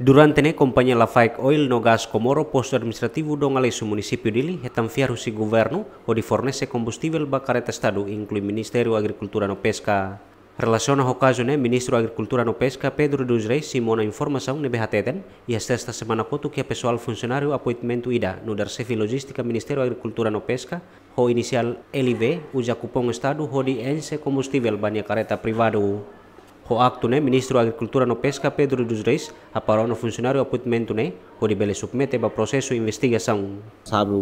Durante compagnia la Fike Oil no gas Komoro, posto administrativo dongale su municipio Dili, hetan fiarusi si governo o di fornesse bakareta bacareta estado inclui Ministério Agricultura no Pesca. Relaciona caso ne Ministro Agricultura no Pesca Pedro dos Reis simona informação ne hateten e esta esta semana coto que pessoal funcionário apoiamento ida no sefi logística Ministério Agricultura no Pesca ho inicial LV uja cupom estado ho di ense combustível bania kareta privado. O ne ministro Agricultura no Pesca, Pedro dos Reis, paro no funcionario aputmentune, ne, ho submete para processo de investigação. Sabe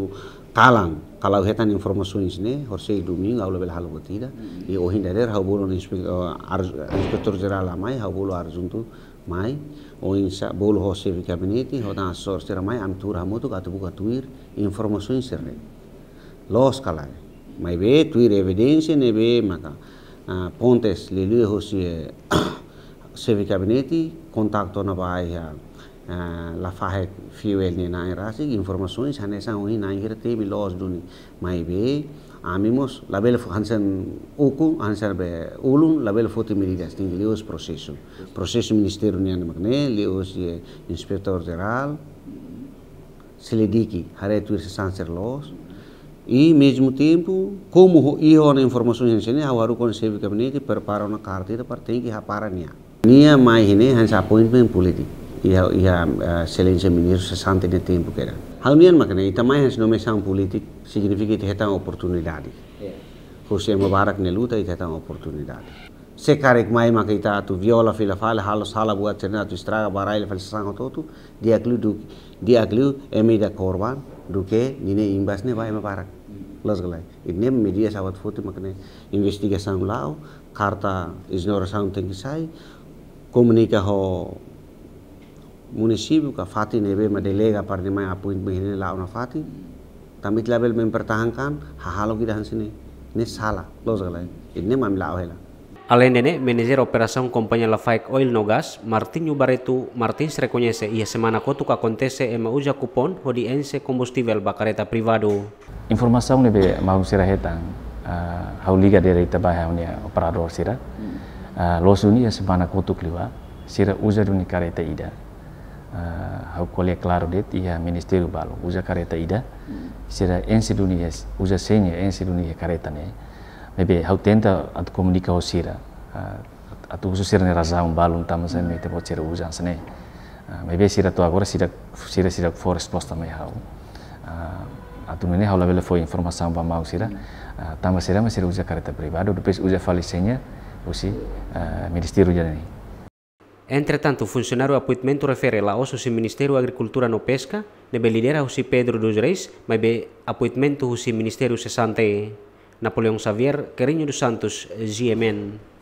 talang, kalau hetan informações, ho sei domingo, aula bela halu botida, e o hindader, hau bolo inspektor geral amai, hau bolo arjuntu mai, o insa bolo ho sei kabineti, ho dan sor sira mai, am amtur hamutu, tuir gatuir, informações e ne Los kalai, mai be tuir evidensi ne be maka. Ah, pontes le lieux aussi sevi kabineti kontakto na ba ya ah, ah, la fahe fuel ni na e rasi information sane sa oi na ngir te mi los duni mai be amimos label hansen uku hansen be ulum label foti mi das ting lios processo processo ministero ni magne lios inspector general se le diki hare tu se sanser los e mesmo tempo como ihon informações waru hawaru concebe que nem que prepara na carta e para tem que para nia nia mais ne hans appointment politi ia e ia e excelência ministro 60 de tempo que era halmian makne ita mais hans nomeação política significa que heta oportunidade José Mubarak ne luta ita heta oportunidade se karek mai ma kita tu viola fila fala halo sala buat cerna tu straga barai fal sang tu dia klidu dia klidu emida korban रुके निने इन बासने भाई में पारक लस गलाय इतने मीडिया सावत फोटो मकने इन्वेस्टिगेशन लाओ कार्ता इज नो रसाउंड थिंग साई कोमनी का हो मुनिसिप का फाती नेबे में डेलेगा पारने में अपॉइंट लाओ ना फाती तमित लेवल में पर तहां काम हालो की दहन ने ने साला लस गलाय इतने मामला आवेला dene, manajer operasong kompanya Lafayek Oil Nogas, Martin Martin Martin Martin Srekonyese, ia semana coto que kontese ema uja kupon hodi ense kombustibel bakareta privado. ini nebe mau sirahetan, uh, hauliga dari tabah haunia operador sira, uh, losuni ia semana kotu kliwa, sira uja duni kareta ida. Uh, hau kolia claro ia ministeru balu uja kareta ida, sira ense dunia, uja senya ense dunia kareta ne, ¿eh? maybe tenta at comunica sira, ah, at sira ne raza balum balun se me te pode ser uzan se ne ah, maybe sira to agora sira sira sira for resposta me hau ah, atu mene hau labele foi informasa ba bamau sira tamo sira me sira usa careta privada depois usa falecenia usi ministeru já ni Entretanto, o funcionário apoiamento refere lá osso Ministério Agricultura no Pesca, nebe lidera o Pedro dos Reis, mas be apoiamento o Ministério 60 Napoleon Xavier, Quirino dos Santos, GMN